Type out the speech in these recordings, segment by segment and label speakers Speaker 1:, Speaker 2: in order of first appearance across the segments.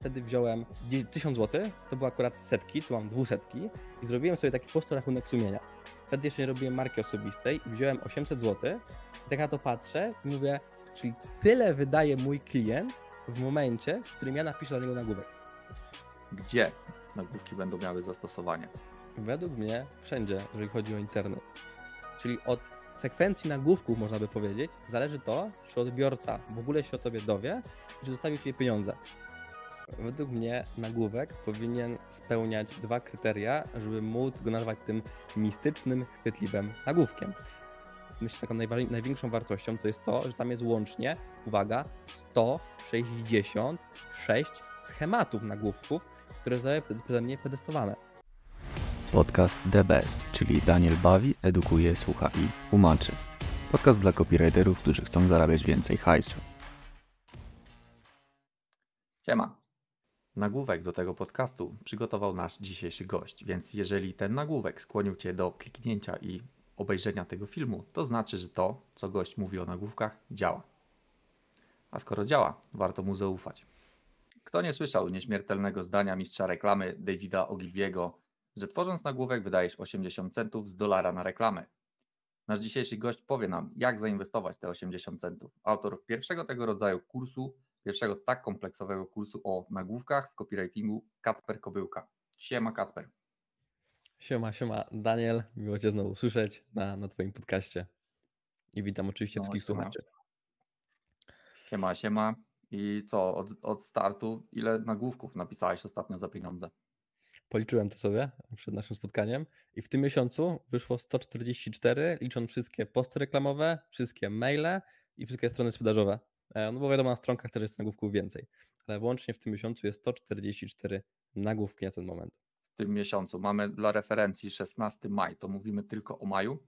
Speaker 1: Wtedy wziąłem 1000 zł, to były akurat setki, tu mam dwusetki i zrobiłem sobie taki prosty rachunek sumienia. Wtedy jeszcze nie robiłem marki osobistej i wziąłem 800 zł. I tak na to patrzę i mówię, czyli tyle wydaje mój klient w momencie, w którym ja napiszę dla niego nagłówek.
Speaker 2: Gdzie nagłówki będą miały zastosowanie?
Speaker 1: Według mnie wszędzie, jeżeli chodzi o internet. Czyli od sekwencji nagłówków, można by powiedzieć, zależy to, czy odbiorca w ogóle się o tobie dowie, czy zostawił ci pieniądze według mnie nagłówek powinien spełniać dwa kryteria, żeby móc go nazwać tym mistycznym, chwytliwym nagłówkiem. Myślę, taką najwa- największą wartością to jest to, że tam jest łącznie, uwaga, 166 schematów nagłówków, które zostały przeze mnie przetestowane.
Speaker 2: Podcast The Best, czyli Daniel bawi, edukuje, słucha i tłumaczy. Podcast dla copywriterów, którzy chcą zarabiać więcej hajsu. Siema. Nagłówek do tego podcastu przygotował nasz dzisiejszy gość, więc jeżeli ten nagłówek skłonił Cię do kliknięcia i obejrzenia tego filmu, to znaczy, że to, co gość mówi o nagłówkach, działa. A skoro działa, warto mu zaufać. Kto nie słyszał nieśmiertelnego zdania mistrza reklamy Davida Ogilviego, że tworząc nagłówek wydajesz 80 centów z dolara na reklamę. Nasz dzisiejszy gość powie nam, jak zainwestować te 80 centów. Autor pierwszego tego rodzaju kursu pierwszego tak kompleksowego kursu o nagłówkach w copywritingu Kacper Kobyłka. Siema Kacper.
Speaker 1: Siema, siema Daniel, miło Cię znowu słyszeć na, na Twoim podcaście i witam oczywiście no, wszystkich siema. słuchaczy.
Speaker 2: Siema, siema. I co, od, od startu ile
Speaker 1: nagłówków napisałeś ostatnio za pieniądze? Policzyłem to sobie przed naszym spotkaniem i w tym miesiącu wyszło 144, licząc wszystkie posty reklamowe, wszystkie maile i wszystkie strony sprzedażowe. E, no bo wiadomo, na stronkach też jest nagłówków więcej, ale łącznie w tym miesiącu jest 144 nagłówki na ten moment.
Speaker 2: W tym miesiącu mamy dla referencji 16
Speaker 1: maj, to mówimy tylko o maju?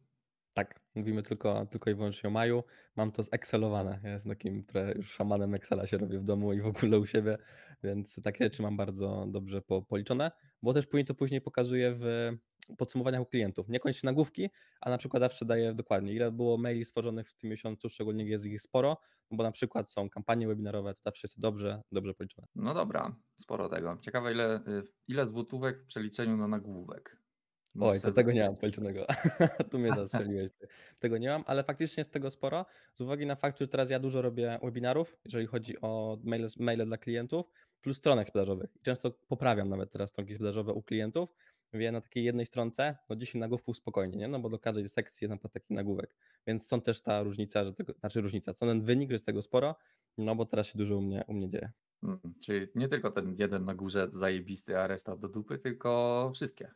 Speaker 1: Tak, mówimy tylko, tylko i wyłącznie o maju. Mam to zekselowane. Ja jestem takim które już szamanem Excela się robię w domu i w ogóle u siebie, więc takie rzeczy mam bardzo dobrze policzone, bo też później to później pokazuję w podsumowania u klientów. Niekoniecznie nagłówki, a na przykład zawsze daję dokładnie, ile było maili stworzonych w tym miesiącu, szczególnie jest ich sporo, no bo na przykład są kampanie webinarowe, to zawsze jest to dobrze, dobrze policzone. No dobra, sporo tego.
Speaker 2: Ciekawe, ile, y, ile butówek w przeliczeniu na nagłówek. No Oj, to tego nie
Speaker 1: mam policznego. tu mnie zastrzeliłeś. tego nie mam, ale faktycznie jest tego sporo. Z uwagi na fakt, że teraz ja dużo robię webinarów, jeżeli chodzi o maile, maile dla klientów, plus stronek sprzedażowych. często poprawiam nawet teraz stronki sprzedażowe u klientów, wie na takiej jednej stronce, no 10 nagłówków spokojnie, nie? no bo do każdej sekcji jest na przykład taki nagłówek. Więc stąd też ta różnica, że tego, znaczy różnica, co ten wynik, że jest tego sporo, no bo teraz się dużo u mnie, u mnie dzieje.
Speaker 2: Hmm, czyli nie tylko ten jeden na górze zajebisty, a reszta do dupy, tylko
Speaker 1: wszystkie.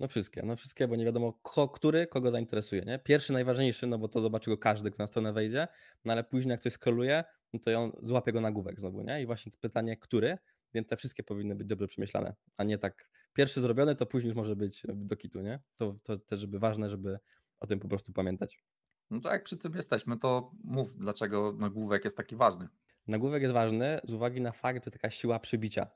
Speaker 1: No wszystkie, no wszystkie, bo nie wiadomo, ko, który kogo zainteresuje. Nie? Pierwszy najważniejszy, no bo to zobaczy go każdy, kto na stronę wejdzie, no ale później jak ktoś skroluje, no to ją złapie go na nagłówek znowu, nie? I właśnie pytanie, który, więc te wszystkie powinny być dobrze przemyślane, a nie tak pierwszy zrobiony, to później już może być do kitu, nie? To, to też żeby ważne, żeby o tym po prostu pamiętać.
Speaker 2: No tak przy tym jesteśmy, to mów, dlaczego nagłówek jest taki ważny.
Speaker 1: Nagłówek jest ważny z uwagi na fakt, że taka siła przybicia.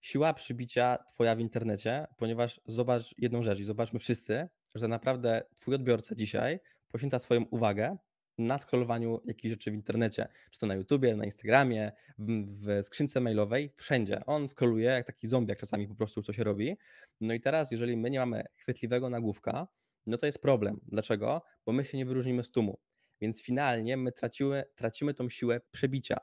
Speaker 1: Siła przybicia twoja w internecie, ponieważ zobacz jedną rzecz i zobaczmy wszyscy, że naprawdę twój odbiorca dzisiaj poświęca swoją uwagę na scrollowaniu jakichś rzeczy w internecie, czy to na YouTubie, na Instagramie, w, w skrzynce mailowej, wszędzie. On skroluje jak taki zombiak czasami po prostu, co się robi. No i teraz, jeżeli my nie mamy chwytliwego nagłówka, no to jest problem. Dlaczego? Bo my się nie wyróżnimy z tłumu. Więc finalnie my traciły, tracimy tą siłę przebicia,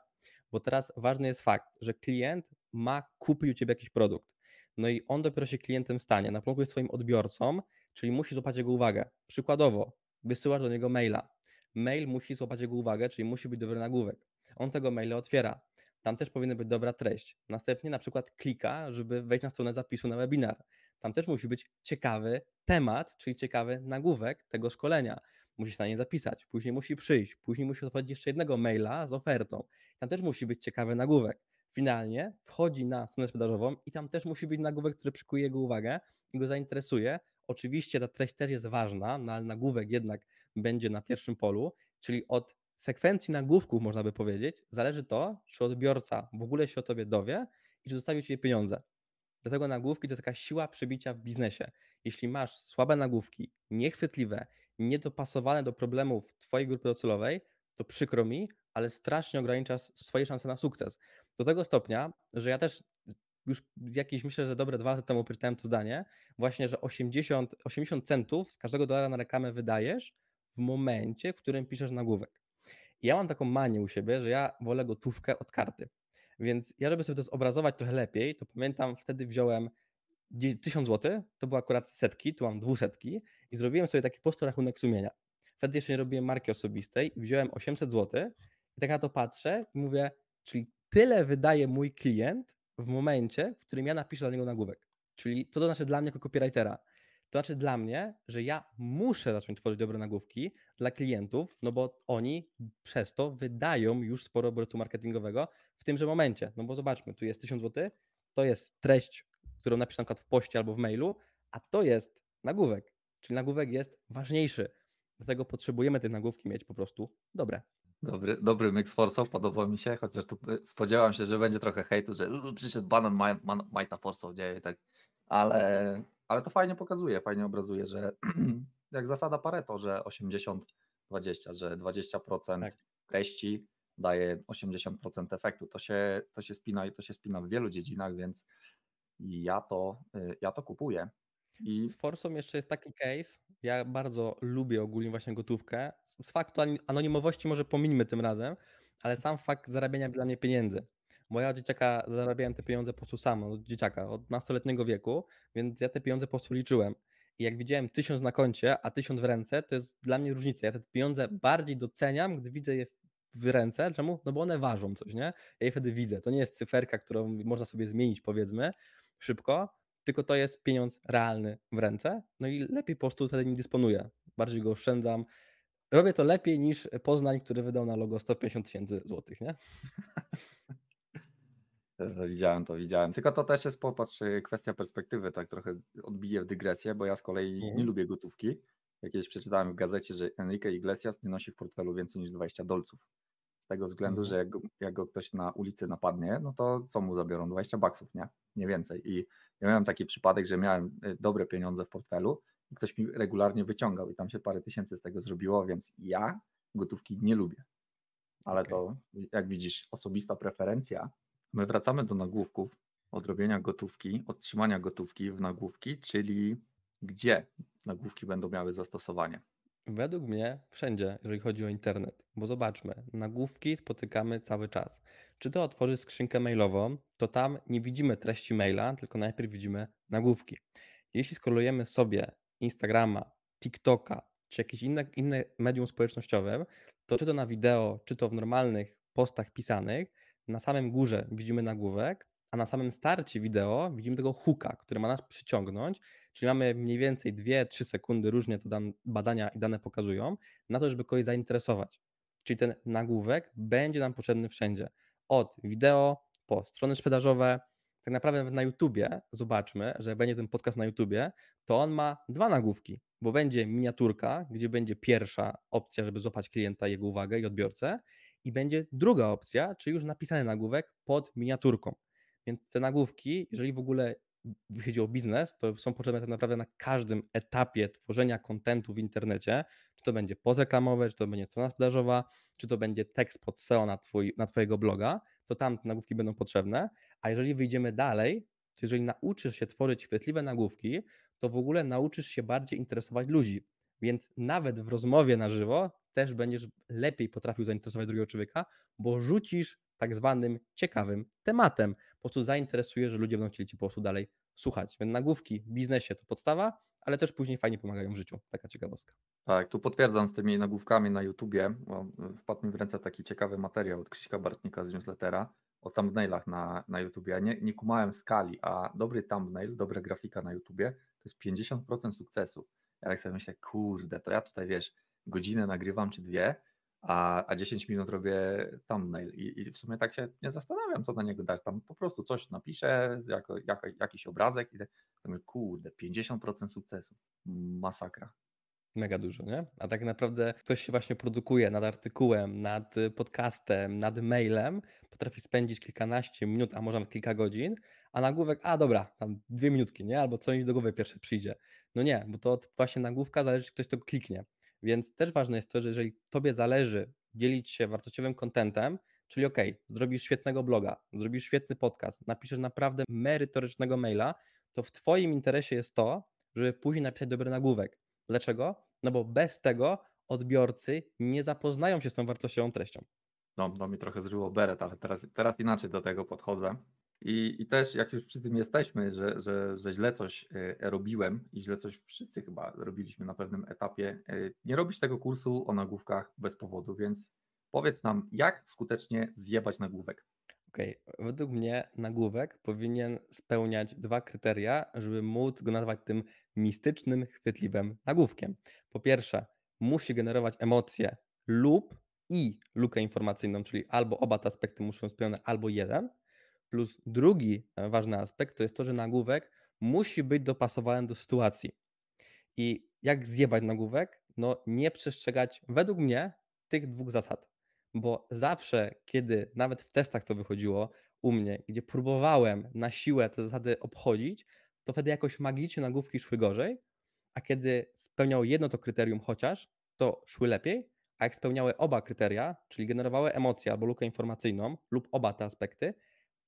Speaker 1: bo teraz ważny jest fakt, że klient ma kupić u ciebie jakiś produkt. No i on dopiero się klientem stanie. Na początku jest twoim odbiorcą, czyli musi złapać jego uwagę. Przykładowo, wysyłasz do niego maila mail musi złapać jego uwagę, czyli musi być dobry nagłówek. On tego maila otwiera. Tam też powinna być dobra treść. Następnie na przykład klika, żeby wejść na stronę zapisu na webinar. Tam też musi być ciekawy temat, czyli ciekawy nagłówek tego szkolenia. Musi się na nie zapisać, później musi przyjść, później musi otworzyć jeszcze jednego maila z ofertą. Tam też musi być ciekawy nagłówek. Finalnie wchodzi na stronę sprzedażową i tam też musi być nagłówek, który przykuje jego uwagę i go zainteresuje. Oczywiście ta treść też jest ważna, no ale nagłówek jednak będzie na pierwszym polu, czyli od sekwencji nagłówków, można by powiedzieć, zależy to, czy odbiorca w ogóle się o tobie dowie i czy zostawił ci pieniądze. Dlatego nagłówki to taka siła przebicia w biznesie. Jeśli masz słabe nagłówki, niechwytliwe, niedopasowane do problemów Twojej grupy docelowej, to przykro mi, ale strasznie ograniczasz swoje szanse na sukces. Do tego stopnia, że ja też już jakieś, myślę, że dobre dwa lata temu pytałem to zdanie, właśnie, że 80, 80 centów z każdego dolara na reklamę wydajesz, w momencie, w którym piszesz nagłówek. I ja mam taką manię u siebie, że ja wolę gotówkę od karty. Więc ja, żeby sobie to zobrazować trochę lepiej, to pamiętam, wtedy wziąłem 1000 zł, to były akurat setki, tu mam dwusetki i zrobiłem sobie taki prosty rachunek sumienia. Wtedy jeszcze nie robiłem marki osobistej wziąłem 800 zł i tak na to patrzę i mówię, czyli tyle wydaje mój klient w momencie, w którym ja napiszę dla niego nagłówek. Czyli to, to znaczy dla mnie jako copywritera. To znaczy dla mnie, że ja muszę zacząć tworzyć dobre nagłówki dla klientów, no bo oni przez to wydają już sporo obrotu marketingowego w tymże momencie. No bo zobaczmy, tu jest 1000 zł, to jest treść, którą napisz na przykład w poście albo w mailu, a to jest nagłówek. Czyli nagłówek jest ważniejszy. Dlatego potrzebujemy tych nagłówki mieć po prostu dobre.
Speaker 2: Dobry, dobry mix forsów, podobał mi się, chociaż tu y, spodziewałem się, że będzie trochę hejtu, że przyszedł banan Majta Forsow, nie? I tak ale, mhm. ale to fajnie pokazuje, fajnie obrazuje, że jak zasada Pareto, że 80-20, że 20% tak. treści daje 80% efektu. To się, to się spina i to się spina w wielu dziedzinach,
Speaker 1: więc ja to, y, ja to kupuję. I... Z Forsą jeszcze jest taki case. Ja bardzo lubię ogólnie właśnie gotówkę. Z faktu anonimowości może pomińmy tym razem, ale sam fakt zarabiania dla mnie pieniędzy. Moja dzieciaka zarabiałem te pieniądze po prostu sama, od dzieciaka, od nastoletniego wieku, więc ja te pieniądze po prostu liczyłem. I jak widziałem tysiąc na koncie, a tysiąc w ręce, to jest dla mnie różnica. Ja te pieniądze bardziej doceniam, gdy widzę je w ręce. Czemu? No bo one ważą coś, nie? Ja je wtedy widzę. To nie jest cyferka, którą można sobie zmienić, powiedzmy, szybko, tylko to jest pieniądz realny w ręce. No i lepiej po prostu wtedy nie dysponuję. Bardziej go oszczędzam. Robię to lepiej niż Poznań, który wydał na logo 150 tysięcy złotych, nie?
Speaker 2: Widziałem to, widziałem. Tylko to też jest, popatrz, y, kwestia perspektywy, tak trochę odbiję w dygresję, bo ja z kolei mhm. nie lubię gotówki. Jakieś przeczytałem w gazecie, że Enrique Iglesias nie nosi w portfelu więcej niż 20 dolców. Z tego względu, mhm. że jak, jak go ktoś na ulicy napadnie, no to co mu zabiorą? 20 baksów, nie? Nie więcej. I ja miałem taki przypadek, że miałem y, dobre pieniądze w portfelu i ktoś mi regularnie wyciągał i tam się parę tysięcy z tego zrobiło, więc ja gotówki nie lubię. Ale okay. to, jak widzisz, osobista preferencja, My wracamy do nagłówków, odrobienia gotówki, otrzymania gotówki w nagłówki, czyli gdzie nagłówki będą miały zastosowanie.
Speaker 1: Według mnie wszędzie, jeżeli chodzi o internet, bo zobaczmy, nagłówki spotykamy cały czas. Czy to otworzysz skrzynkę mailową, to tam nie widzimy treści maila, tylko najpierw widzimy nagłówki. Jeśli skolujemy sobie Instagrama, TikToka, czy jakieś inne, inne medium społecznościowe, to czy to na wideo, czy to w normalnych postach pisanych, na samym górze widzimy nagłówek, a na samym starcie wideo widzimy tego hooka, który ma nas przyciągnąć, czyli mamy mniej więcej 2-3 sekundy, różnie to badania i dane pokazują, na to, żeby kogoś zainteresować. Czyli ten nagłówek będzie nam potrzebny wszędzie. Od wideo, po strony sprzedażowe, tak naprawdę nawet na YouTubie, zobaczmy, że będzie ten podcast na YouTubie, to on ma dwa nagłówki, bo będzie miniaturka, gdzie będzie pierwsza opcja, żeby złapać klienta, jego uwagę i odbiorcę, i będzie druga opcja, czy już napisany nagłówek pod miniaturką. Więc te nagłówki, jeżeli w ogóle chodzi o biznes, to są potrzebne tak naprawdę na każdym etapie tworzenia kontentu w internecie, czy to będzie pozreklamowe, czy to będzie strona sprzedażowa, czy to będzie tekst pod SEO na, twój, na Twojego bloga, to tam te nagłówki będą potrzebne, a jeżeli wyjdziemy dalej, to jeżeli nauczysz się tworzyć chwytliwe nagłówki, to w ogóle nauczysz się bardziej interesować ludzi. Więc nawet w rozmowie na żywo też będziesz lepiej potrafił zainteresować drugiego człowieka, bo rzucisz tak zwanym ciekawym tematem. Po prostu zainteresujesz, że ludzie będą chcieli ci po prostu dalej słuchać. Więc nagłówki w biznesie to podstawa, ale też później fajnie pomagają w życiu. Taka ciekawostka.
Speaker 2: Tak, tu potwierdzam z tymi nagłówkami na YouTubie, bo wpadł mi w ręce taki ciekawy materiał od Krzyśka Bartnika z newslettera o thumbnailach na, na YouTubie. Ja nie, nie kumałem skali, a dobry thumbnail, dobra grafika na YouTubie to jest 50% sukcesu. Ja tak sobie myślę, kurde, to ja tutaj wiesz, godzinę nagrywam czy dwie, a, a 10 minut robię thumbnail I, i w sumie tak się nie zastanawiam, co na niego dać. Tam po prostu coś napiszę, jako, jako, jakiś obrazek i tak, kurde, 50% sukcesu, masakra
Speaker 1: mega dużo, nie? A tak naprawdę ktoś się właśnie produkuje nad artykułem, nad y, podcastem, nad mailem, potrafi spędzić kilkanaście minut, a może nawet kilka godzin, a nagłówek, a dobra, tam dwie minutki, nie? Albo coś mi do głowy pierwsze przyjdzie. No nie, bo to właśnie nagłówka zależy, czy ktoś tego kliknie. Więc też ważne jest to, że jeżeli tobie zależy dzielić się wartościowym kontentem, czyli ok, zrobisz świetnego bloga, zrobisz świetny podcast, napiszesz naprawdę merytorycznego maila, to w twoim interesie jest to, żeby później napisać dobry nagłówek Dlaczego? No bo bez tego odbiorcy nie zapoznają się z tą wartościową treścią.
Speaker 2: No, no mi trochę zryło beret, ale teraz, teraz inaczej do tego podchodzę. I, I też jak już przy tym jesteśmy, że, że, że źle coś e, robiłem i źle coś wszyscy chyba robiliśmy na pewnym etapie, e, nie robisz tego kursu o nagłówkach bez powodu, więc powiedz nam, jak skutecznie zjebać nagłówek.
Speaker 1: Okej, okay. według mnie nagłówek powinien spełniać dwa kryteria, żeby móc go nazwać tym mistycznym, chwytliwym nagłówkiem. Po pierwsze, musi generować emocje lub i lukę informacyjną, czyli albo oba te aspekty muszą być spełnione, albo jeden. Plus drugi e, ważny aspekt to jest to, że nagłówek musi być dopasowany do sytuacji. I jak zjebać nagłówek? No nie przestrzegać według mnie tych dwóch zasad bo zawsze, kiedy nawet w testach to wychodziło u mnie, gdzie próbowałem na siłę te zasady obchodzić, to wtedy jakoś magicznie nagłówki szły gorzej, a kiedy spełniał jedno to kryterium chociaż, to szły lepiej, a jak spełniały oba kryteria, czyli generowały emocje albo lukę informacyjną lub oba te aspekty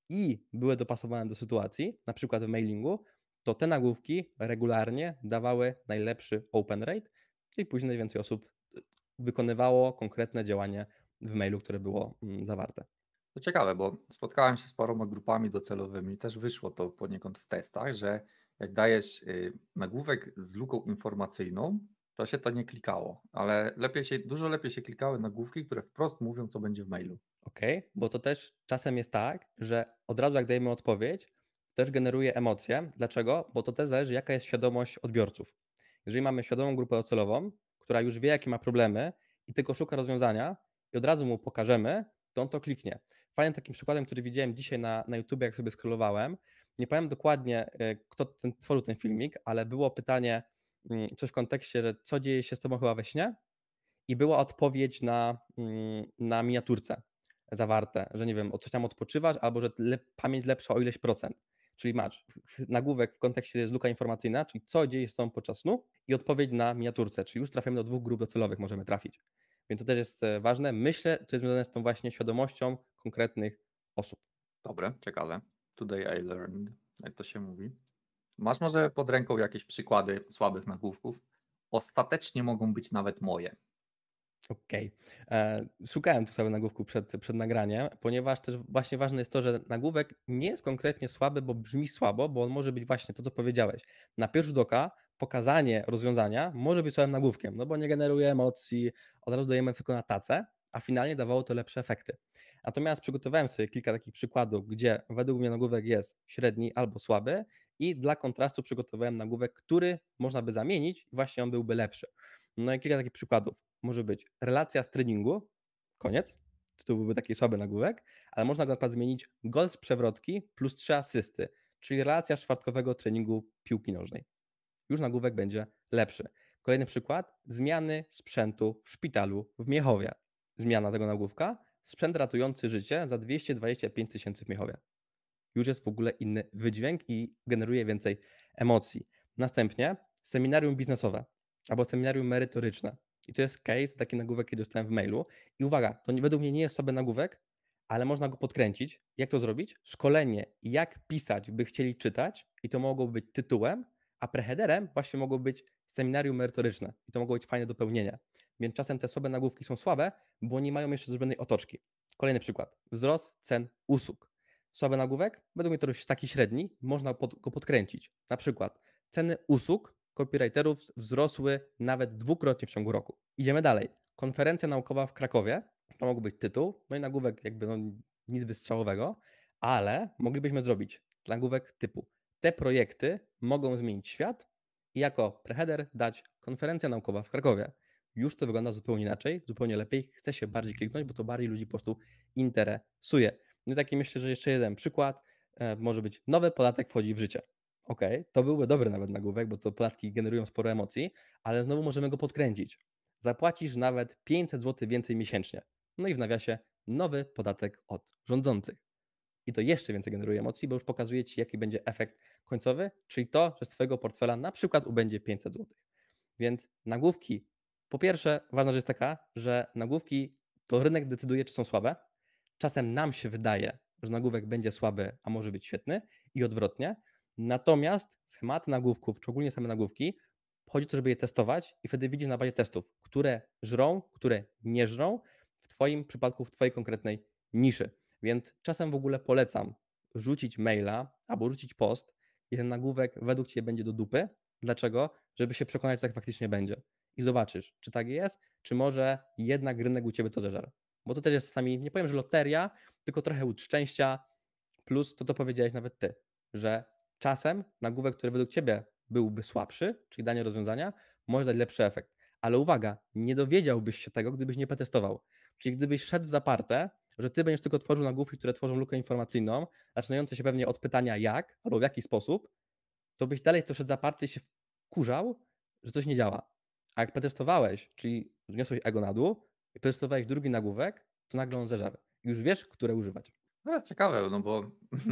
Speaker 1: i były dopasowane do sytuacji, na przykład w mailingu, to te nagłówki regularnie dawały najlepszy open rate, i później więcej osób y, wykonywało konkretne działanie w mailu, które było mm, zawarte.
Speaker 2: To ciekawe, bo spotkałem się z paroma grupami docelowymi, też wyszło to poniekąd w testach, że jak dajesz y, nagłówek z luką informacyjną,
Speaker 1: to się to nie klikało,
Speaker 2: ale lepiej się, dużo lepiej się klikały nagłówki, które wprost mówią, co będzie w mailu.
Speaker 1: Okej, okay, bo to też czasem jest tak, że od razu jak dajemy odpowiedź, też generuje emocje. Dlaczego? Bo to też zależy, jaka jest świadomość odbiorców. Jeżeli mamy świadomą grupę docelową, która już wie, jakie ma problemy i tylko szuka rozwiązania, i od razu mu pokażemy, to on to kliknie. Fajnym takim przykładem, który widziałem dzisiaj na, na YouTube, jak sobie scrollowałem, nie powiem dokładnie, e, kto ten, tworzył ten filmik, ale było pytanie, mm, coś w kontekście, że co dzieje się z tobą chyba we śnie? I była odpowiedź na, mm, na miniaturce zawarte, że nie wiem, coś tam odpoczywasz, albo że le, pamięć lepsza o ileś procent. Czyli masz nagłówek w kontekście jest luka informacyjna, czyli co dzieje się z tobą podczas snu i odpowiedź na miniaturce, czyli już trafiamy do dwóch grup docelowych, możemy trafić. Więc to też jest e, ważne. Myślę, to jest związane z tą właśnie świadomością konkretnych osób.
Speaker 2: Dobre, ciekawe. Today I learned, jak to się mówi. Masz może pod ręką jakieś przykłady słabych nagłówków? Ostatecznie mogą być nawet moje.
Speaker 1: Okej. Okay. E, szukałem tu słabych nagłówku przed, przed nagraniem, ponieważ też właśnie ważne jest to, że nagłówek nie jest konkretnie słaby, bo brzmi słabo, bo on może być właśnie to, co powiedziałeś. Na pierwszy rzut oka pokazanie rozwiązania może być całym nagłówkiem, no bo nie generuje emocji, od razu dajemy tylko na tacę, a finalnie dawało to lepsze efekty. Natomiast przygotowałem sobie kilka takich przykładów, gdzie według mnie nagłówek jest średni albo słaby i dla kontrastu przygotowałem nagłówek, który można by zamienić i właśnie on byłby lepszy. No i kilka takich przykładów. Może być relacja z treningu, koniec, to byłby taki słaby nagłówek, ale można go na przykład zmienić gol z przewrotki plus trzy asysty, czyli relacja czwartkowego treningu piłki nożnej już nagłówek będzie lepszy. Kolejny przykład, zmiany sprzętu w szpitalu w Miechowie. Zmiana tego nagłówka, sprzęt ratujący życie za 225 tysięcy w Miechowie. Już jest w ogóle inny wydźwięk i generuje więcej emocji. Następnie seminarium biznesowe albo seminarium merytoryczne. I to jest case, taki nagłówek, jaki dostałem w mailu. I uwaga, to według mnie nie jest sobie nagłówek, ale można go podkręcić. Jak to zrobić? Szkolenie, jak pisać, by chcieli czytać, i to mogło być tytułem a preheaderem właśnie mogą być seminarium merytoryczne i to mogą być fajne dopełnienia. Więc czasem te słabe nagłówki są słabe, bo nie mają jeszcze zrobionej otoczki. Kolejny przykład. Wzrost cen usług. Słaby nagłówek, będą mieć to taki średni, można pod, go podkręcić. Na przykład ceny usług copywriterów wzrosły nawet dwukrotnie w ciągu roku. Idziemy dalej. Konferencja naukowa w Krakowie, to mógł być tytuł, no i nagłówek jakby no, nic wystrzałowego, ale moglibyśmy zrobić nagłówek typu te projekty mogą zmienić świat i jako preheader dać konferencja naukowa w Krakowie. Już to wygląda zupełnie inaczej, zupełnie lepiej. Chce się bardziej kliknąć, bo to bardziej ludzi po prostu interesuje. No i taki myślę, że jeszcze jeden przykład e, może być nowy podatek wchodzi w życie. OK, to byłby dobry nawet nagłówek, bo to podatki generują sporo emocji, ale znowu możemy go podkręcić. Zapłacisz nawet 500 zł więcej miesięcznie. No i w nawiasie nowy podatek od rządzących i to jeszcze więcej generuje emocji, bo już pokazuje Ci, jaki będzie efekt końcowy, czyli to, że z Twojego portfela na przykład ubędzie 500 zł. Więc nagłówki, po pierwsze, ważna rzecz taka, że nagłówki to rynek decyduje, czy są słabe. Czasem nam się wydaje, że nagłówek będzie słaby, a może być świetny i odwrotnie. Natomiast schematy nagłówków, szczególnie same nagłówki, chodzi o to, żeby je testować i wtedy widzisz na bazie testów, które żrą, które nie żrą w Twoim przypadku, w Twojej konkretnej niszy. Więc czasem w ogóle polecam rzucić maila albo rzucić post i ten nagłówek według Ciebie będzie do dupy. Dlaczego? Żeby się przekonać, że tak faktycznie będzie. I zobaczysz, czy tak jest, czy może jednak rynek u Ciebie to zeżar. Bo to też jest sami, nie powiem, że loteria, tylko trochę łód szczęścia, plus to, co powiedziałeś nawet Ty, że czasem nagłówek, który według Ciebie byłby słabszy, czyli danie rozwiązania, może dać lepszy efekt. Ale uwaga, nie dowiedziałbyś się tego, gdybyś nie przetestował. Czyli gdybyś szedł w zaparte że ty będziesz tylko tworzył nagłówki, które tworzą lukę informacyjną, zaczynające się pewnie od pytania jak albo w jaki sposób, to byś dalej troszeczkę zaparty się kurzał, że coś nie działa. A jak przetestowałeś, czyli zniosłeś ego na dół i przetestowałeś drugi nagłówek, to nagle on zeżar. I już wiesz, które używać.
Speaker 2: No Teraz ciekawe, no bo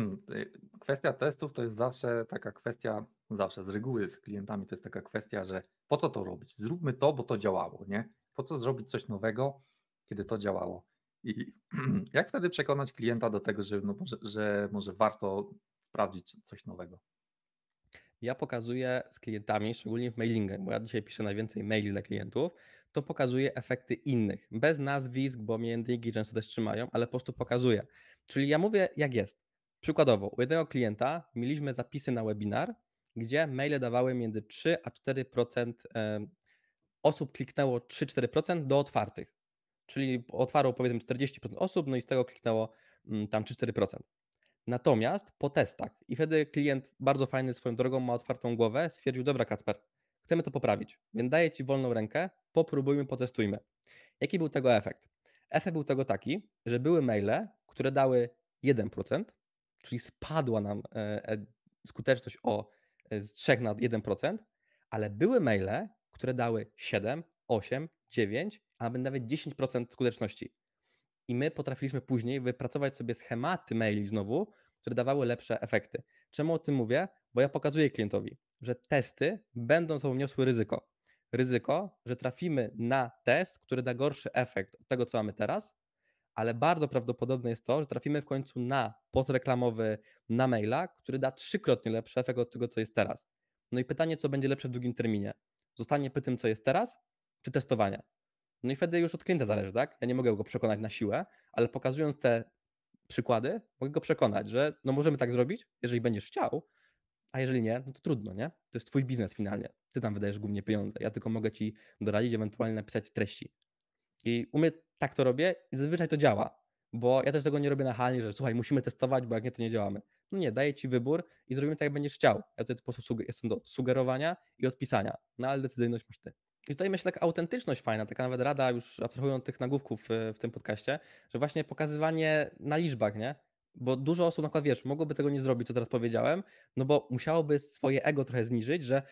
Speaker 2: kwestia testów to jest zawsze taka kwestia, zawsze z reguły z klientami to jest taka kwestia, że po co to robić? Zróbmy to, bo to działało, nie? Po co zrobić coś nowego, kiedy to działało? I jak wtedy przekonać klienta do tego, że, no, że, może warto sprawdzić coś nowego?
Speaker 1: ja pokazuję z klientami, szczególnie w mailingach, bo ja dzisiaj piszę najwięcej maili dla klientów, to pokazuję efekty innych, bez nazwisk, bo mnie NDG często też trzymają, ale po prostu pokazuję. Czyli ja mówię jak jest. Przykładowo, u jednego klienta mieliśmy zapisy na webinar, gdzie maile dawały między 3 a 4% osób kliknęło 3-4% do otwartych czyli otwarło powiedzmy 40% osób, no i z tego kliknęło mm, tam 3-4%. Natomiast po testach, i wtedy klient bardzo fajny swoją drogą ma otwartą głowę, stwierdził, dobra Kacper, chcemy to poprawić, więc daję Ci wolną rękę, popróbujmy, potestujmy. Jaki był tego efekt? Efekt był tego taki, że były maile, które dały 1%, czyli spadła nam e, e, skuteczność o e, z 3 na 1%, ale były maile, które dały 7, 8, 9 a nawet 10% skuteczności. I my potrafiliśmy później wypracować sobie schematy maili znowu, które dawały lepsze efekty. Czemu o tym mówię? Bo ja pokazuję klientowi, że testy będą sobą niosły ryzyko. Ryzyko, że trafimy na test, który da gorszy efekt od tego, co mamy teraz, ale bardzo prawdopodobne jest to, że trafimy w końcu na podreklamowy, na maila, który da trzykrotnie lepszy efekt od tego, co jest teraz. No i pytanie, co będzie lepsze w długim terminie? Zostanie py co jest teraz, czy testowanie? No i wtedy już od klienta zależy, tak? Ja nie mogę go przekonać na siłę, ale pokazując te przykłady, mogę go przekonać, że no możemy tak zrobić, jeżeli będziesz chciał, a jeżeli nie, no to trudno, nie? To jest twój biznes finalnie. Ty tam wydajesz głównie pieniądze. Ja tylko mogę ci doradzić, ewentualnie napisać treści. I u mnie tak to robię i zazwyczaj to działa, bo ja też tego nie robię nachalnie, że słuchaj, musimy testować, bo jak nie, to nie działamy. No nie, daję ci wybór i zrobimy tak, jak będziesz chciał. Ja tutaj po prostu jestem do sugerowania i odpisania, no ale decyzyjność masz ty. I tutaj myślę, taka autentyczność fajna, taka nawet rada, już abstrahując od tych nagłówków y, w tym podcaście, że właśnie pokazywanie na liczbach, nie? Bo dużo osób, na przykład, wiesz, mogłoby tego nie zrobić, co teraz powiedziałem, no bo musiałoby swoje ego trochę zniżyć, że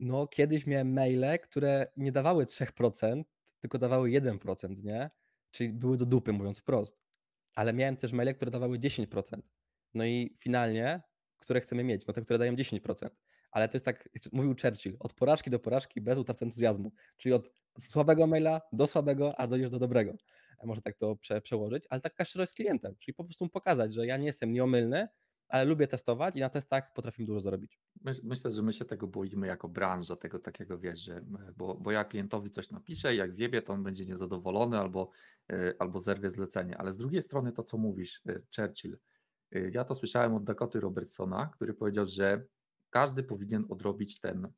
Speaker 1: no kiedyś miałem maile, które nie dawały 3%, tylko dawały 1%, nie? Czyli były do dupy, mówiąc wprost. Ale miałem też maile, które dawały 10%. No i finalnie, które chcemy mieć? No te, które dają 10% ale to jest tak, mówił Churchill, od porażki do porażki bez utraty entuzjazmu, czyli od słabego maila do słabego, aż dojdziesz do dobrego. E, może tak to prze, przełożyć, ale taka szczerość z klientem, czyli po prostu pokazać, że ja nie jestem nieomylny, ale lubię testować i na testach potrafimy dużo zarobić. Myślę, że my się tego boimy jako branża, tego takiego wiesz, że, e, bo, bo
Speaker 2: ja klientowi coś napiszę, jak zjebie, to on będzie niezadowolony albo, e, albo zerwie zlecenie. Ale z drugiej strony to, co mówisz, Churchill, ja to słyszałem od Dakoty Robertsona, który powiedział, że każdy powinien odrobić ten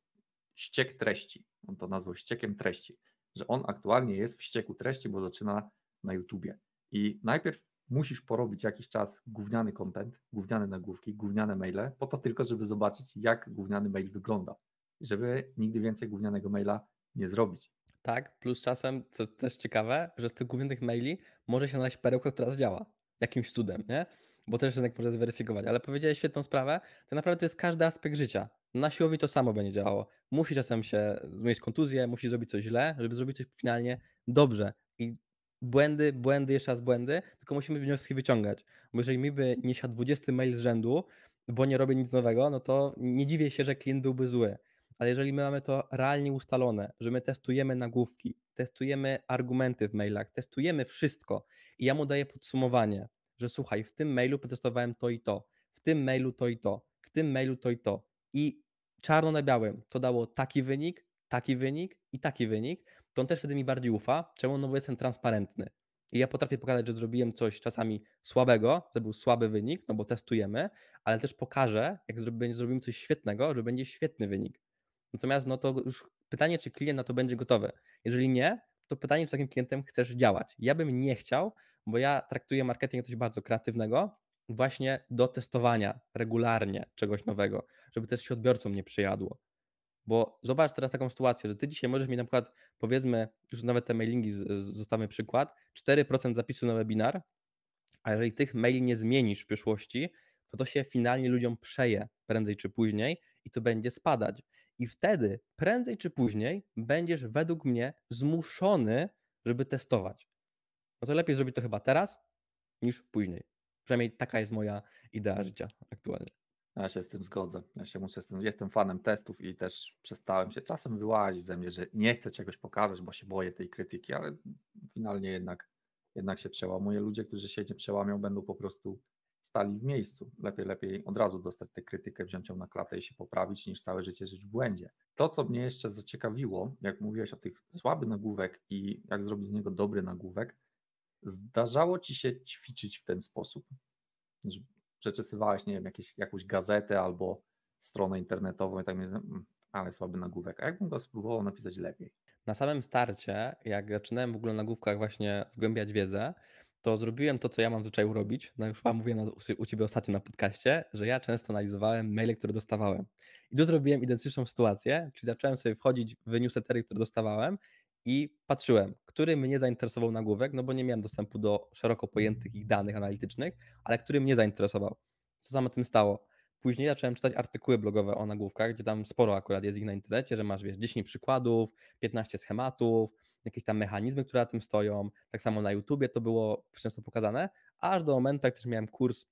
Speaker 2: ściek treści. On to nazwał ściekiem treści, że on aktualnie jest w ścieku treści, bo zaczyna na YouTubie. I najpierw musisz porobić jakiś czas gówniany content, gówniane nagłówki, gówniane maile, po to tylko, żeby zobaczyć, jak gówniany mail wygląda, żeby nigdy więcej gównianego maila nie
Speaker 1: zrobić. Tak, plus czasem, co też ciekawe, że z tych głównych maili może się znaleźć perełka, która działa jakimś cudem, nie? bo też rynek może zweryfikować, ale powiedziałeś świetną sprawę, to tak naprawdę to jest każdy aspekt życia. Na siłowi to samo będzie działało. Musi czasem się mieć kontuzję, musi zrobić coś źle, żeby zrobić coś finalnie dobrze. I błędy, błędy, jeszcze raz błędy, tylko musimy wnioski wyciągać. Bo jeżeli mi by nie siadł 20 mail z rzędu, bo nie robię nic nowego, no to nie dziwię się, że klient byłby zły. Ale jeżeli my mamy to realnie ustalone, że my testujemy nagłówki, testujemy argumenty w mailach, testujemy wszystko i ja mu daję podsumowanie, że słuchaj, w tym mailu przetestowałem to i to, w tym mailu to i to, w tym mailu to i to. I czarno na białym to dało taki wynik, taki wynik i taki wynik, to on też wtedy mi bardziej ufa. Czemu? No bo jestem transparentny. I ja potrafię pokazać, że zrobiłem coś czasami słabego, że był słaby wynik, no bo testujemy, ale też pokażę, jak zrobimy coś świetnego, że będzie świetny wynik. Natomiast no to już pytanie, czy klient na to będzie gotowy. Jeżeli nie, to pytanie, czy takim klientem chcesz działać. Ja bym nie chciał, bo ja traktuję marketing jako coś bardzo kreatywnego, właśnie do testowania regularnie czegoś nowego, żeby też się odbiorcom nie przyjadło. Bo zobacz teraz taką sytuację, że ty dzisiaj możesz mi na przykład, powiedzmy, już nawet te mailingi, zostawmy przykład, 4% zapisu na webinar, a jeżeli tych maili nie zmienisz w przyszłości, to to się finalnie ludziom przeje prędzej czy później i to będzie spadać. I wtedy, prędzej czy później, będziesz według mnie zmuszony, żeby testować no to lepiej zrobić to chyba teraz niż później. Przynajmniej taka jest moja idea mm. życia aktualnie. Ja się z tym
Speaker 2: zgodzę. Ja się muszę z tym, jestem fanem testów i też przestałem się czasem wyłazić ze mnie, że nie chcę czegoś pokazać, bo się boję tej krytyki, ale finalnie jednak, jednak się przełamuje. Ludzie, którzy się nie przełamią, będą po prostu stali w miejscu. Lepiej, lepiej od razu dostać tę krytykę, wziąć ją na klatę i się poprawić, niż całe życie żyć w błędzie. To, co mnie jeszcze zaciekawiło, jak mówiłeś o tych słaby nagłówek i jak zrobić z niego dobry nagłówek, Zdarzało ci się ćwiczyć w ten sposób? Przeczesywałeś, nie wiem, jakieś, jakąś gazetę albo
Speaker 1: stronę internetową i tak mnie, mm, ale słaby nagłówek. A jakbym go spróbował napisać lepiej? Na samym starcie, jak zaczynałem w ogóle na główkach właśnie zgłębiać wiedzę, to zrobiłem to, co ja mam w zwyczaju robić. No już chyba mówiłem u Ciebie ostatnio na podcaście, że ja często analizowałem maile, które dostawałem. I tu zrobiłem identyczną sytuację, czyli zacząłem sobie wchodzić w newslettery, które dostawałem i patrzyłem, który mnie zainteresował nagłówek, no bo nie miałem dostępu do szeroko mhm. pojętych ich danych analitycznych, ale który mnie zainteresował. Co za tym stało? Później zacząłem czytać artykuły blogowe o nagłówkach, gdzie tam sporo akurat jest ich na internecie, że masz wiesz, 10 przykładów, 15 schematów, jakieś tam mechanizmy, które na tym stoją. Tak samo na YouTubie to było często pokazane, aż do momentu, jak też miałem kurs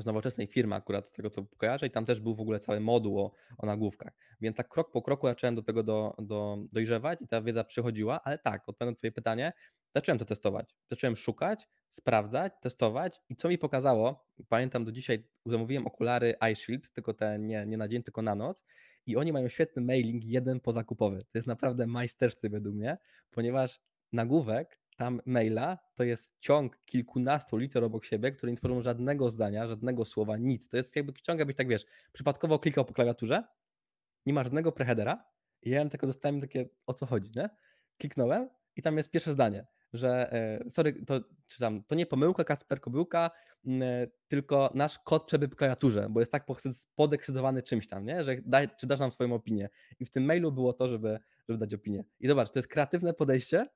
Speaker 1: z nowoczesnej firmy akurat, z tego co kojarzę i tam też był w ogóle cały moduł o, o nagłówkach. Więc tak krok po kroku zacząłem do tego do, do, dojrzewać i ta wiedza przychodziła, ale tak, odpowiadając na twoje pytanie, zacząłem to testować. Zacząłem szukać, sprawdzać, testować i co mi pokazało, pamiętam do dzisiaj, zamówiłem okulary iShield, tylko te nie, nie na dzień, tylko na noc i oni mają świetny mailing, jeden pozakupowy. To jest naprawdę majsterszty według mnie, ponieważ nagłówek tam maila, to jest ciąg kilkunastu liter obok siebie, które nie tworzą żadnego zdania, żadnego słowa, nic. To jest jakby ciąg, abyś tak wiesz, przypadkowo klikał po klawiaturze, nie ma żadnego preheadera i ja tylko dostałem takie, o co chodzi, nie? Kliknąłem i tam jest pierwsze zdanie, że e, sorry, to czytam, to nie pomyłka Kacper Kobyłka, e, tylko nasz kod przebył po klawiaturze, bo jest tak podekscytowany czymś tam, nie? że daj, czy dasz nam swoją opinię. I w tym mailu było to, żeby, żeby dać opinię. I zobacz, to jest kreatywne podejście,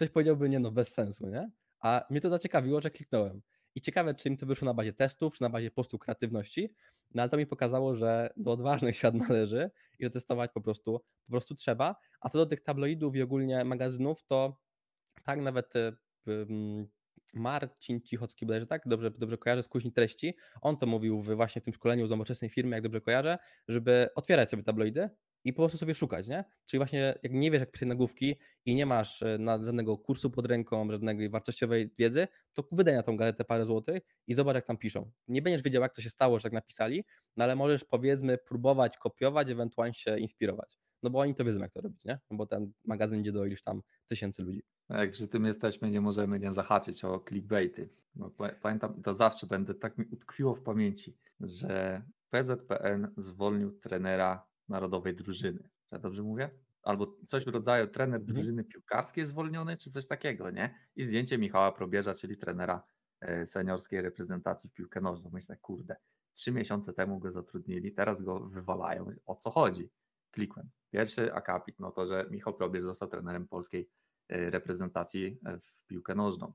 Speaker 1: ktoś powiedziałby, nie no, bez sensu, nie? A mnie to zaciekawiło, że kliknąłem. I ciekawe, czy im to wyszło na bazie testów, czy na bazie postu kreatywności, no ale to mi pokazało, że do odważnych świat należy i że testować po prostu, po prostu trzeba. A co do tych tabloidów i ogólnie magazynów, to tak nawet e, Marcin Cichocki bodajże, tak? Dobrze, dobrze kojarzę z kuźni treści. On to mówił właśnie w tym szkoleniu z nowoczesnej firmy, jak dobrze kojarzę, żeby otwierać sobie tabloidy, i po prostu sobie szukać, nie? Czyli właśnie jak nie wiesz, jak pisać nagłówki i nie masz e, na żadnego kursu pod ręką, żadnej wartościowej wiedzy, to wydaj na tą gazetę parę złotych i zobacz, jak tam piszą. Nie będziesz wiedział, jak to się stało, że tak napisali, no ale możesz powiedzmy próbować kopiować, ewentualnie się inspirować. No bo oni to wiedzą, jak to robić, nie? No bo ten magazyn idzie do iluś tam tysięcy ludzi.
Speaker 2: A no jak przy tym jesteśmy, nie możemy nie zahaczyć o clickbaity. No, pamiętam, to zawsze będę, tak mi utkwiło w pamięci, że PZPN zwolnił trenera narodowej drużyny. Ja dobrze mówię? Albo coś w rodzaju trener mhm. drużyny piłkarskiej zwolniony, czy coś takiego, nie? I zdjęcie Michała Probierza, czyli trenera e, seniorskiej reprezentacji w piłkę nożną. Myślę, kurde, trzy miesiące temu go zatrudnili, teraz go wywalają. O co chodzi? Klikłem. Pierwszy akapit, no to, że Michał Probierz został trenerem polskiej e, reprezentacji e, w piłkę nożną.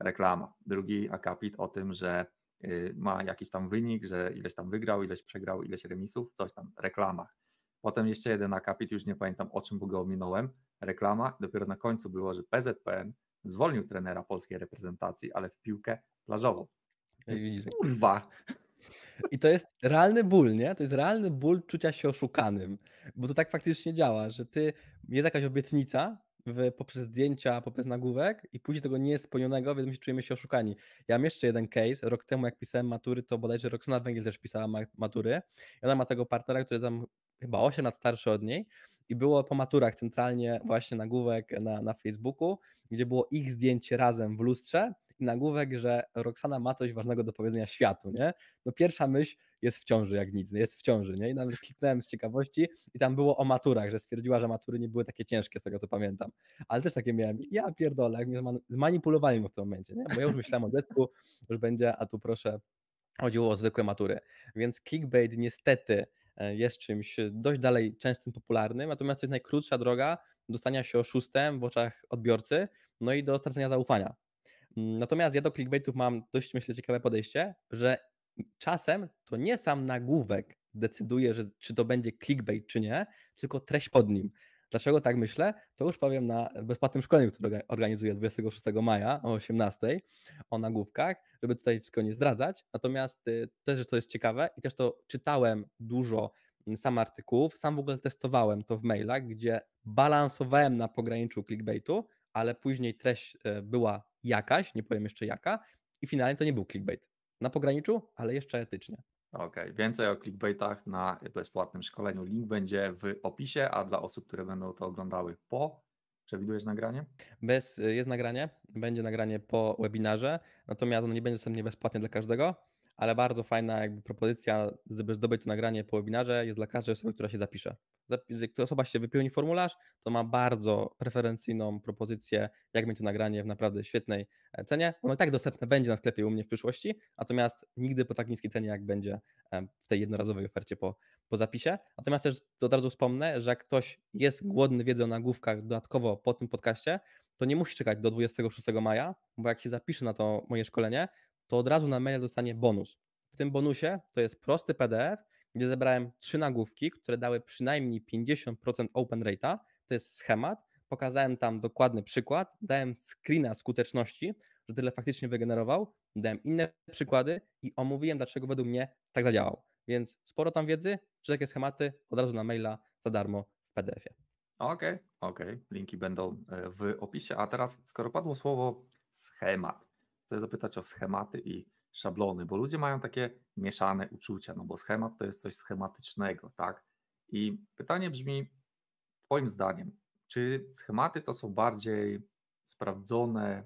Speaker 2: Reklama. Drugi akapit o tym, że ma jakiś tam wynik, że ileś tam wygrał, ileś przegrał, ileś remisów, coś tam. Reklama. Potem jeszcze jeden akapit, już nie pamiętam o czym, bo go ominąłem. Reklama, dopiero na końcu było, że PZPN zwolnił trenera polskiej reprezentacji, ale w piłkę
Speaker 1: plażową. No tak. Kurwa! I to jest realny ból, nie? To jest realny ból czucia się oszukanym, bo to tak faktycznie działa, że ty, jest jakaś obietnica w, poprzez zdjęcia, poprzez nagłówek i później tego nie jest spełnionego, więc my czujemy się oszukani. Ja mam jeszcze jeden case, rok temu jak pisałem matury, to bodajże Roxana Węgiel też pisała matury i ona ma tego partnera, który tam chyba 8 lat starszy od niej i było po maturach centralnie właśnie nagłówek na, na Facebooku, gdzie było ich zdjęcie razem w lustrze i nagłówek, że Roxana ma coś ważnego do powiedzenia światu, nie? No pierwsza myśl jest w ciąży jak nic, jest w ciąży, nie? I nawet kliknąłem z ciekawości i tam było o maturach, że stwierdziła, że matury nie były takie ciężkie, z tego co pamiętam. Ale też takie miałem, ja pierdolę, jak mnie zmanipulowali w tym momencie, nie? Bo ja już myślałem o dziecku, już będzie, a tu proszę, chodziło o zwykłe matury. Więc clickbait niestety E, jest czymś dość dalej częstym, popularnym, natomiast to jest najkrótsza droga dostania się oszustem w oczach odbiorcy, no i do stracenia zaufania. Mm, natomiast ja do clickbaitów mam dość, myślę, ciekawe podejście, że czasem to nie sam nagłówek decyduje, że czy to będzie clickbait, czy nie, tylko treść pod nim. Dlaczego tak myślę? To już powiem na bezpłatnym szkoleniu, które organizuję 26 maja o 18 o nagłówkach, żeby tutaj wszystko nie zdradzać. Natomiast y, też, to jest ciekawe i też to czytałem dużo y, sam artykułów, sam w ogóle testowałem to w mailach, gdzie balansowałem na pograniczu clickbaitu, ale później treść y, była jakaś, nie powiem jeszcze jaka, i finalnie to nie był clickbait. Na pograniczu, ale jeszcze etycznie.
Speaker 2: OK, więcej o clickbaitach na bezpłatnym szkoleniu. Link będzie w opisie, a dla osób, które będą to oglądały po. Przewidujesz nagranie?
Speaker 1: Bez, jest nagranie, będzie nagranie po webinarze, natomiast ono nie będzie dostępne bezpłatnie dla każdego, ale bardzo fajna jakby propozycja, żeby zdobyć to nagranie po webinarze jest dla każdej osoby, która się zapisze gdy osoba się wypełni formularz, to ma bardzo preferencyjną propozycję, jak mi to nagranie w naprawdę świetnej e, cenie. Ono i tak dostępne będzie na sklepie u mnie w przyszłości, natomiast nigdy po tak niskiej cenie, jak będzie e, w tej jednorazowej ofercie po, po zapisie. Natomiast też od razu wspomnę, że jak ktoś jest mhm. głodny wiedzy o nagłówkach dodatkowo po tym podcaście, to nie musi czekać do 26 maja, bo jak się zapisze na to moje szkolenie, to od razu na maila dostanie bonus. W tym bonusie to jest prosty PDF, gdzie zebrałem trzy nagłówki, które dały przynajmniej 50% open rate'a, to jest schemat, pokazałem tam dokładny przykład, dałem screena skuteczności, że tyle faktycznie wygenerował, dałem inne przykłady i omówiłem, dlaczego według mnie tak zadziałał. Więc sporo tam wiedzy, czy takie schematy od razu na maila za darmo w PDF-ie.
Speaker 2: Okej, okay, okej. Okay. Linki będą e, w opisie. A teraz, skoro padło słowo schemat, chcę zapytać o schematy i szablony, bo ludzie mają takie mieszane uczucia, no bo schemat to jest coś schematycznego, tak? I pytanie brzmi, Twoim zdaniem, czy schematy to są bardziej sprawdzone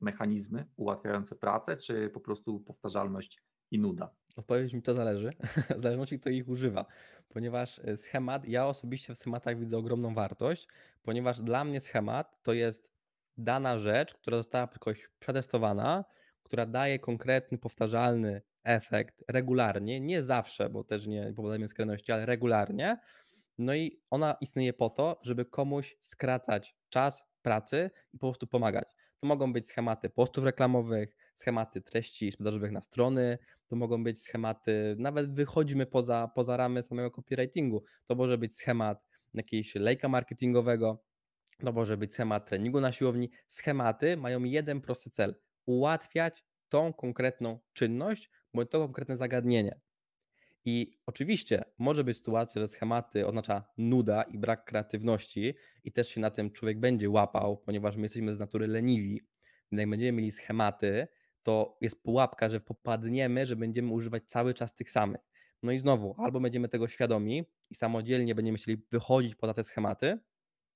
Speaker 2: mechanizmy ułatwiające pracę, czy po prostu powtarzalność
Speaker 1: i nuda? Odpowiedź mi to zależy, w zależności kto ich używa, ponieważ e, schemat, ja osobiście w schematach widzę ogromną wartość, ponieważ dla mnie schemat to jest dana rzecz, która została jakoś przetestowana, która daje konkretny, powtarzalny efekt regularnie, nie zawsze, bo też nie powodem skrajności, ale regularnie. No i ona istnieje po to, żeby komuś skracać czas pracy i po prostu pomagać. To mogą być schematy postów reklamowych, schematy treści sprzedażowych na strony, to mogą być schematy, nawet wychodźmy poza, poza ramy samego copywritingu, to może być schemat jakiegoś lejka marketingowego, to może być schemat treningu na siłowni. Schematy mają jeden prosty cel – ułatwiać tą konkretną czynność bądź to konkretne zagadnienie. I oczywiście może być sytuacja, że schematy oznacza nuda i brak kreatywności, i też się na tym człowiek będzie łapał, ponieważ my jesteśmy z natury leniwi. Więc jak będziemy mieli schematy, to jest pułapka, że popadniemy, że będziemy używać cały czas tych samych. No i znowu, albo będziemy tego świadomi i samodzielnie będziemy chcieli wychodzić poza te schematy,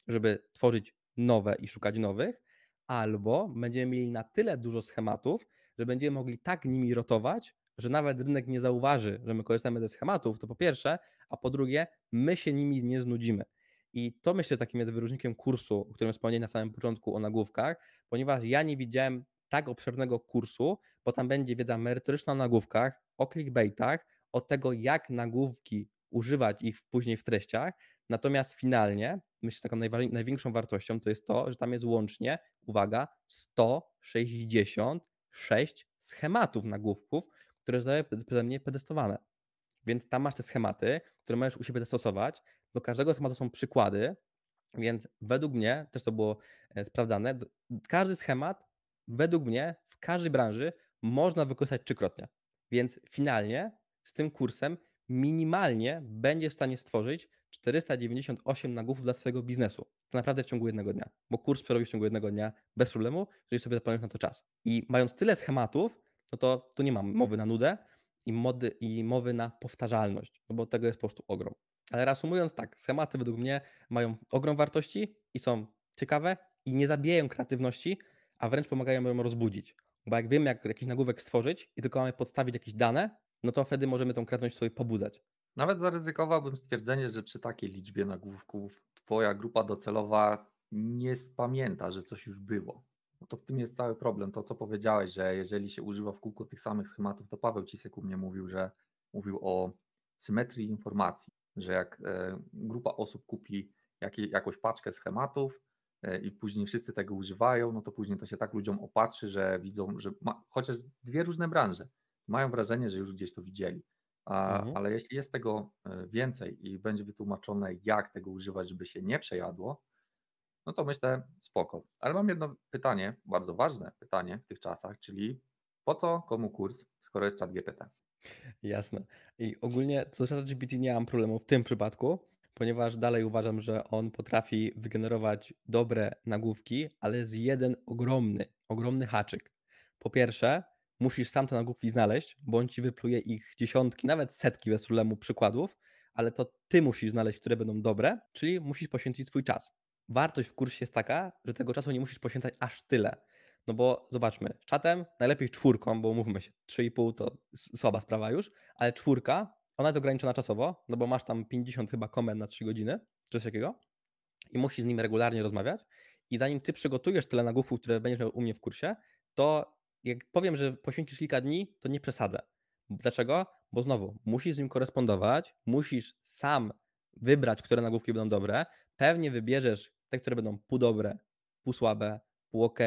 Speaker 1: żeby tworzyć nowe i szukać nowych, albo będziemy mieli na tyle dużo schematów, że będziemy mogli tak nimi rotować, że nawet rynek nie zauważy, że my korzystamy ze schematów, to po pierwsze, a po drugie, my się nimi nie znudzimy. I to myślę takim jest wyróżnikiem kursu, o którym wspomniałem na samym początku o nagłówkach, ponieważ ja nie widziałem tak obszernego kursu, bo tam będzie wiedza merytoryczna o nagłówkach, o clickbaitach, o tego, jak nagłówki używać ich później w treściach, Natomiast finalnie, myślę, taką największą wartością to jest to, że tam jest łącznie, uwaga, 166 schematów nagłówków, które zostały przeze mnie pedestowane. Więc tam masz te schematy, które możesz u siebie zastosować. Do każdego schematu są przykłady, więc według mnie, też to było e, sprawdzane, każdy schemat, według mnie, w każdej branży można wykorzystać trzykrotnie. Więc finalnie z tym kursem minimalnie będziesz w stanie stworzyć 498 nagłówków dla swojego biznesu. To tak naprawdę w ciągu jednego dnia, bo kurs przerobisz w ciągu jednego dnia bez problemu, jeżeli sobie zaplanujesz na to czas. I mając tyle schematów, no to tu nie mam mhm. mowy na nudę i, mody, i mowy na powtarzalność, no bo tego jest po prostu ogrom. Ale reasumując, tak, schematy według mnie mają ogrom wartości i są ciekawe i nie zabijają kreatywności, a wręcz pomagają ją rozbudzić. Bo jak wiemy, jak jakiś nagłówek stworzyć i tylko mamy podstawić jakieś dane, no to wtedy możemy tą kreatywność sobie pobudzać.
Speaker 2: Nawet zaryzykowałbym stwierdzenie, że przy takiej liczbie nagłówków Twoja grupa docelowa nie spamięta, że coś już było. No to w tym jest cały problem. To, co powiedziałeś, że jeżeli się używa w kółko tych samych schematów, to Paweł Cisek u mnie mówił, że mówił o symetrii informacji, że jak e, grupa osób kupi jakąś paczkę schematów e, i później wszyscy tego używają, no to później to się tak ludziom opatrzy, że widzą, że ma, chociaż dwie różne branże mają wrażenie, że już gdzieś to widzieli. Mhm. Ale jeśli jest tego e, więcej i będzie wytłumaczone, jak tego używać, żeby się nie przejadło, no to myślę spoko. Ale mam jedno pytanie, bardzo ważne pytanie w tych czasach, czyli po co komu kurs, skoro jest czat GPT?
Speaker 1: Jasne. I ogólnie co do GPT nie mam problemu w tym przypadku, ponieważ dalej uważam, że on potrafi wygenerować dobre nagłówki, ale jest jeden ogromny, ogromny haczyk. Po pierwsze, musisz sam te nagłówki znaleźć, bo on ci wypluje ich dziesiątki, nawet setki bez problemu przykładów, ale to ty musisz znaleźć, które będą dobre, czyli musisz poświęcić swój czas. Wartość w kursie jest taka, że tego czasu nie musisz poświęcać aż tyle. No bo zobaczmy, z czatem najlepiej czwórką, bo mówmy się, 3,5 to słaba sprawa już, ale czwórka, ona jest ograniczona czasowo, no bo masz tam 50 chyba komend na 3 godziny, czy coś takiego, i musisz z nim regularnie rozmawiać. I zanim ty przygotujesz tyle nagłówków, które będziesz miał u mnie w kursie, to jak powiem, że poświęcisz kilka dni, to nie przesadzę. Dlaczego? Bo znowu, musisz z nim korespondować, musisz sam wybrać, które nagłówki będą dobre. Pewnie wybierzesz te, które będą pół dobre, pół słabe, pół ok,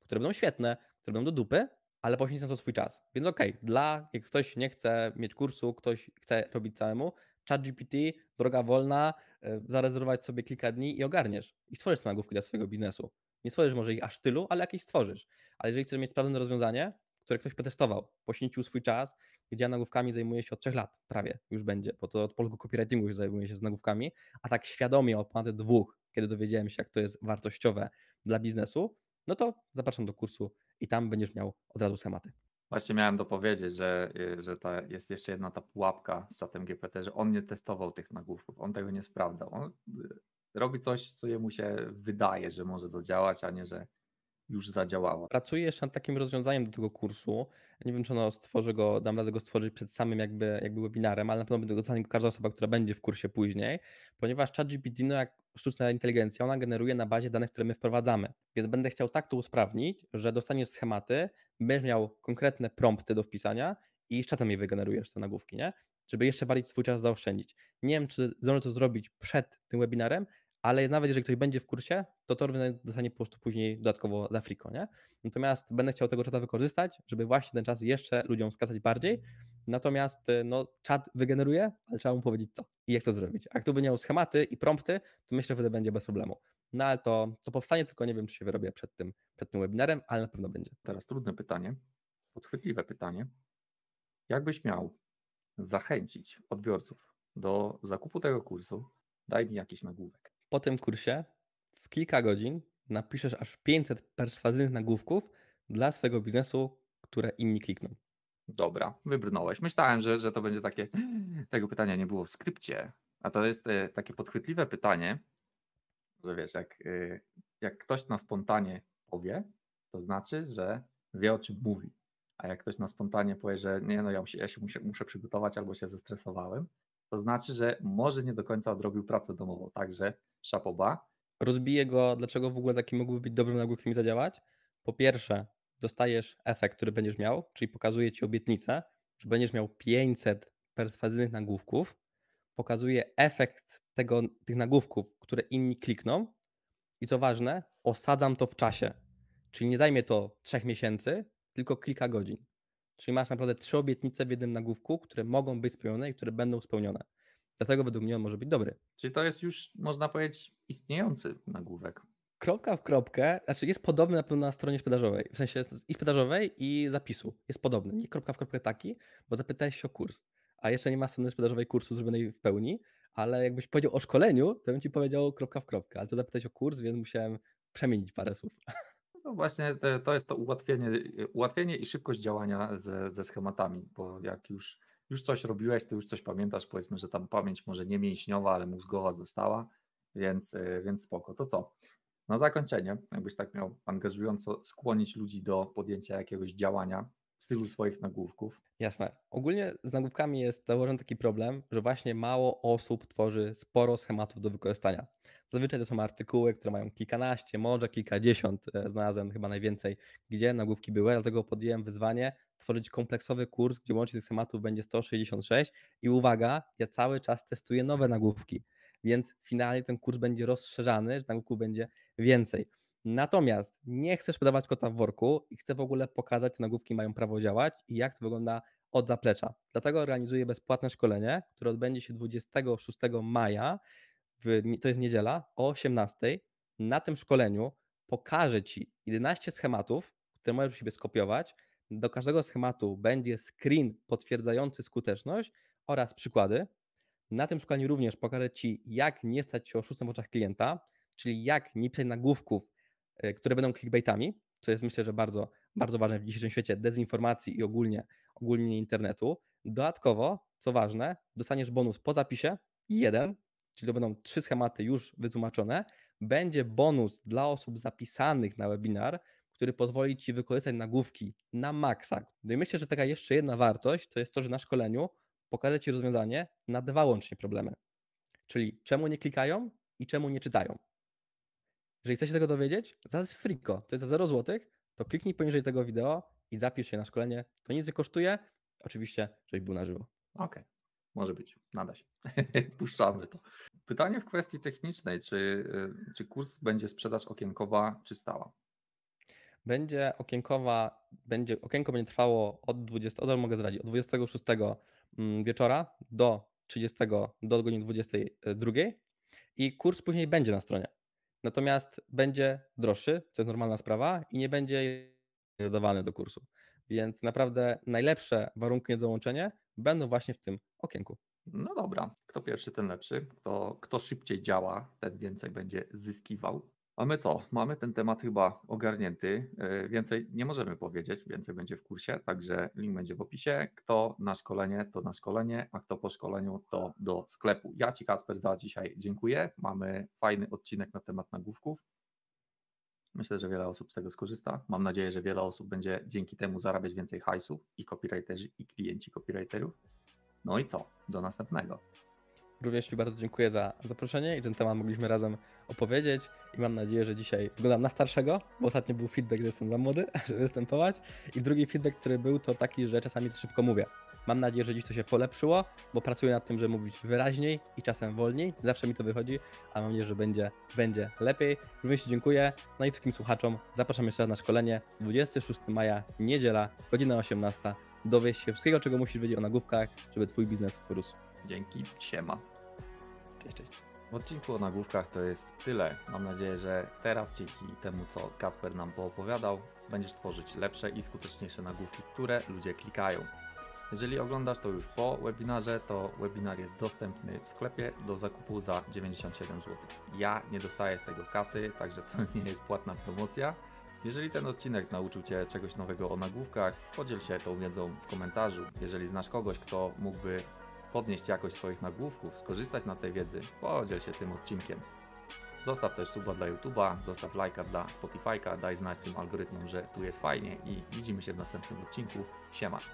Speaker 1: które będą świetne, które będą do dupy, ale na to swój czas. Więc ok, dla, jak ktoś nie chce mieć kursu, ktoś chce robić całemu, chat GPT, droga wolna, e, zarezerwować sobie kilka dni i ogarniesz. I stworzysz te nagłówki dla swojego biznesu. Nie stworzysz może ich aż tylu, ale jakieś stworzysz ale jeżeli chce mieć sprawdzone rozwiązanie, które ktoś przetestował, poświęcił swój czas, gdzie ja nagłówkami zajmuję się od trzech lat, prawie już będzie, bo to od polskiego copywritingu już zajmuję się z nagłówkami, a tak świadomie od ponad dwóch, kiedy dowiedziałem się, jak to jest wartościowe dla biznesu, no to zapraszam do kursu i tam będziesz miał od razu schematy.
Speaker 2: Właśnie miałem dopowiedzieć, że, y, że ta, jest jeszcze jedna ta pułapka z czatem GPT, że on nie testował tych nagłówków, on tego nie sprawdzał. On y, robi coś, co jemu się wydaje, że może zadziałać, a nie, że już zadziałała.
Speaker 1: Pracuję jeszcze nad takim rozwiązaniem do tego kursu. Nie wiem, czy ono stworzy go, dam radę go stworzyć przed samym jakby, jakby webinarem, ale na pewno będzie dostanie każda osoba, która będzie w kursie później, ponieważ ChatGPT, no jak sztuczna inteligencja, ona generuje na bazie danych, które my wprowadzamy. Więc będę chciał tak to usprawnić, że dostaniesz schematy, będziesz miał konkretne prompty do wpisania i jeszcze tam je wygenerujesz, te nagłówki, nie? Żeby jeszcze bardziej swój czas zaoszczędzić. Nie wiem, czy zdążę to zrobić przed tym webinarem, ale nawet jeżeli ktoś będzie w kursie, to to dostanie po prostu później dodatkowo za friko, nie? Natomiast będę chciał tego czata wykorzystać, żeby właśnie ten czas jeszcze ludziom skracać bardziej, natomiast y, no czat wygeneruje, ale trzeba mu powiedzieć co i jak to zrobić. A kto by miał schematy i prompty, to myślę, że wtedy będzie bez problemu. No ale to, to powstanie, tylko nie wiem, czy się wyrobię przed tym, przed tym webinarem, ale na pewno będzie. Teraz trudne pytanie,
Speaker 2: podchwytliwe pytanie. Jakbyś miał zachęcić odbiorców
Speaker 1: do zakupu tego kursu, daj mi jakiś nagłówek po tym kursie w kilka godzin napiszesz aż 500 perswazyjnych nagłówków dla swojego biznesu, które inni klikną.
Speaker 2: Dobra, wybrnąłeś. Myślałem, że, że to będzie takie. Tego pytania nie było w skrypcie. A to jest e, takie podchwytliwe pytanie, że wiesz, jak, e, jak ktoś na spontanie powie, to znaczy, że wie o czym mówi. A jak ktoś na spontanie powie, że nie, no ja, się, ja się muszę, muszę przygotować albo się zestresowałem, to znaczy, że może nie do końca odrobił pracę domową. Także szapoba.
Speaker 1: Rozbiję go, dlaczego w ogóle taki mógłby być dobrym nagłówkiem i zadziałać. Po pierwsze, dostajesz efekt, który będziesz miał, czyli pokazuje ci obietnicę, że będziesz miał 500 perswazyjnych nagłówków, pokazuje efekt tego, tych nagłówków, które inni klikną i co ważne, osadzam to w czasie. Czyli nie zajmie to 3 miesięcy, tylko kilka godzin. Czyli masz naprawdę trzy obietnice w jednym nagłówku, które mogą być spełnione i które będą spełnione. Dlatego według mnie on może być dobry.
Speaker 2: Czyli to jest już, można powiedzieć, istniejący nagłówek.
Speaker 1: Kropka w kropkę, znaczy jest podobny na pewno na stronie sprzedażowej, w sensie i sprzedażowej i zapisu. Jest podobny, nie kropka w kropkę taki, bo zapytałeś się o kurs, a jeszcze nie ma strony sprzedażowej kursu zrobionej w pełni, ale jakbyś powiedział o szkoleniu, to bym ci powiedział kropka w kropkę, ale to zapytałeś o kurs, więc musiałem przemienić parę słów.
Speaker 2: No właśnie e, to jest to ułatwienie, e, ułatwienie i szybkość działania ze, ze schematami, bo jak już, już coś robiłeś, to już coś pamiętasz, powiedzmy, że tam pamięć może nie mięśniowa, ale mózgowa została, więc, e, więc spoko. To co? Na zakończenie, jakbyś tak miał angażująco skłonić ludzi do podjęcia jakiegoś działania, z swoich nagłówków.
Speaker 1: Jasne. Ogólnie z nagłówkami jest założony taki problem, że właśnie mało osób tworzy sporo schematów do wykorzystania. Zazwyczaj to są artykuły, które mają kilkanaście, może kilkadziesiąt, e, znalazłem chyba najwięcej, gdzie nagłówki były, dlatego podjąłem wyzwanie stworzyć kompleksowy kurs, gdzie łącznie tych schematów będzie 166 i uwaga, ja cały czas testuję nowe nagłówki, więc finalnie ten kurs będzie rozszerzany, że nagłówków będzie więcej. Natomiast nie chcesz podawać kota w worku i chcę w ogóle pokazać, te nagłówki mają prawo działać i jak to wygląda od zaplecza. Dlatego organizuję bezpłatne szkolenie, które odbędzie się 26 maja, w, to jest niedziela, o 18. Na tym szkoleniu pokażę Ci 11 schematów, które możesz u siebie skopiować. Do każdego schematu będzie screen potwierdzający skuteczność oraz przykłady. Na tym szkoleniu również pokażę Ci, jak nie stać się oszustem w oczach klienta, czyli jak nie pisać nagłówków E, które będą clickbaitami, co jest myślę, że bardzo, bardzo ważne w dzisiejszym świecie dezinformacji i ogólnie, ogólnie internetu. Dodatkowo, co ważne, dostaniesz bonus po zapisie i jeden, czyli to będą trzy schematy już wytłumaczone. Będzie bonus dla osób zapisanych na webinar, który pozwoli Ci wykorzystać nagłówki na maksa. No i myślę, że taka jeszcze jedna wartość to jest to, że na szkoleniu pokażę Ci rozwiązanie na dwa łącznie problemy. Czyli czemu nie klikają i czemu nie czytają. Jeżeli chcesz się tego dowiedzieć, za friko, to jest za 0 zł, to kliknij poniżej tego wideo i zapisz się na szkolenie. To nic nie kosztuje, oczywiście, żebyś był na żywo. Okej, okay. może być, nada się.
Speaker 2: Puszczamy to. Pytanie w kwestii technicznej, czy, y, czy kurs będzie sprzedaż okienkowa czy stała?
Speaker 1: Będzie okienkowa, będzie, okienko będzie trwało od 20, od, mogę zdradzić, od 26 mm, wieczora do 30, do godziny 22 y, i kurs później będzie na stronie natomiast będzie droższy, co jest normalna sprawa, i nie będzie dodawany do kursu. Więc naprawdę najlepsze warunki na dołączenie będą właśnie w tym okienku. No dobra, kto
Speaker 2: pierwszy, ten lepszy. Kto, kto szybciej działa, ten więcej będzie zyskiwał. Mamy co? Mamy ten temat chyba ogarnięty. E, więcej nie możemy powiedzieć, więcej będzie w kursie, także link będzie w opisie. Kto na szkolenie, to na szkolenie, a kto po szkoleniu, to do sklepu. Ja Ci Kasper za dzisiaj dziękuję. Mamy fajny odcinek na temat nagłówków. Myślę, że wiele osób z tego skorzysta. Mam nadzieję, że wiele osób będzie dzięki temu zarabiać więcej hajsu i copywriterzy, i klienci copywriterów. No i co? Do następnego.
Speaker 1: Również Ci bardzo dziękuję za zaproszenie i ten temat mogliśmy razem opowiedzieć i mam nadzieję, że dzisiaj wyglądam na starszego, bo ostatnio był feedback, że jestem za młody, żeby występować i drugi feedback, który był to taki, że czasami szybko mówię. Mam nadzieję, że dziś to się polepszyło, bo pracuję nad tym, żeby mówić wyraźniej i czasem wolniej. Zawsze mi to wychodzi, a mam nadzieję, że będzie, będzie lepiej. Również dziękuję. No i wszystkim słuchaczom zapraszam jeszcze raz na szkolenie. 26 maja, niedziela, godzina 18. Dowiesz się wszystkiego, czego musisz wiedzieć o nagłówkach, żeby twój biznes rósł. Dzięki, siema. Cześć, cześć.
Speaker 2: W odcinku o nagłówkach to jest tyle. Mam nadzieję, że teraz dzięki temu, co Kasper nam poopowiadał, będziesz tworzyć lepsze i skuteczniejsze nagłówki, które ludzie klikają. Jeżeli oglądasz to już po webinarze, to webinar jest dostępny w sklepie do zakupu za 97 zł. Ja nie dostaję z tego kasy, także to nie jest płatna promocja. Jeżeli ten odcinek nauczył Cię czegoś nowego o nagłówkach, podziel się tą wiedzą w komentarzu. Jeżeli znasz kogoś, kto mógłby podnieść jakość swoich nagłówków, skorzystać na tej wiedzy, podziel się tym odcinkiem. Zostaw też suba dla YouTube'a, zostaw lajka dla Spotify'ka, daj znać tym algorytmom, że tu jest fajnie i widzimy się w następnym odcinku. Siema!